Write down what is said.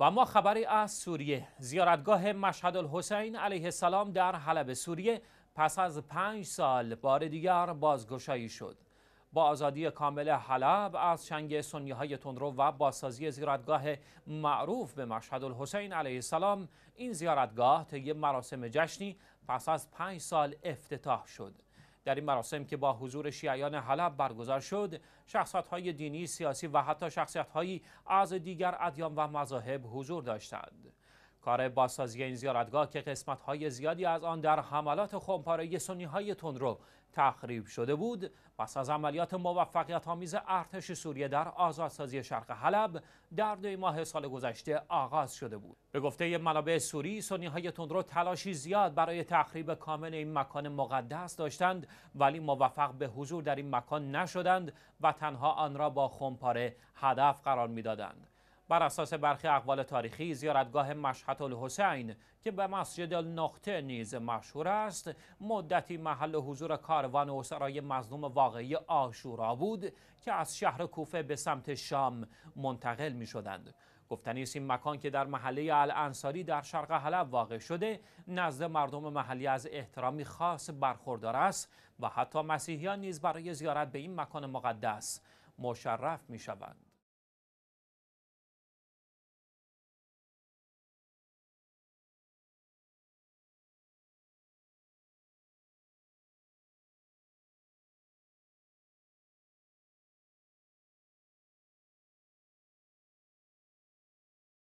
و ما خبری از سوریه زیارتگاه مشهد الحسین علیه السلام در حلب سوریه پس از پنج سال بار دیگر بازگشایی شد با آزادی کامل حلب از چنگ سنی های تندرو و بازسازی زیارتگاه معروف به مشهد الحسین علیه السلام این زیارتگاه طی مراسم جشنی پس از پنج سال افتتاح شد در این مراسم که با حضور شیعیان حلب برگزار شد شخصیت های دینی سیاسی و حتی شخصیت هایی از دیگر ادیان و مذاهب حضور داشتند کار بازسازی این زیارتگاه که های زیادی از آن در حملات خمپاره سنی‌های تندرو تخریب شده بود پس از عملیات موفقیت آمیز ارتش سوریه در آزادسازی شرق حلب در دوی ماه سال گذشته آغاز شده بود به گفته منابع سوری سنی های تندرو تلاشی زیاد برای تخریب کامل این مکان مقدس داشتند ولی موفق به حضور در این مکان نشدند و تنها آن را با خمپاره هدف قرار میدادند بر اساس برخی اقوال تاریخی زیارتگاه مشهد الحسین که به مسجد النقطه نیز مشهور است مدتی محل حضور کاروان سرای مظلوم واقعی آشورا بود که از شهر کوفه به سمت شام منتقل می شدند گفتنی این مکان که در محله الانصاری در شرق حلب واقع شده نزد مردم محلی از احترامی خاص برخوردار است و حتی مسیحیان نیز برای زیارت به این مکان مقدس مشرف می شوند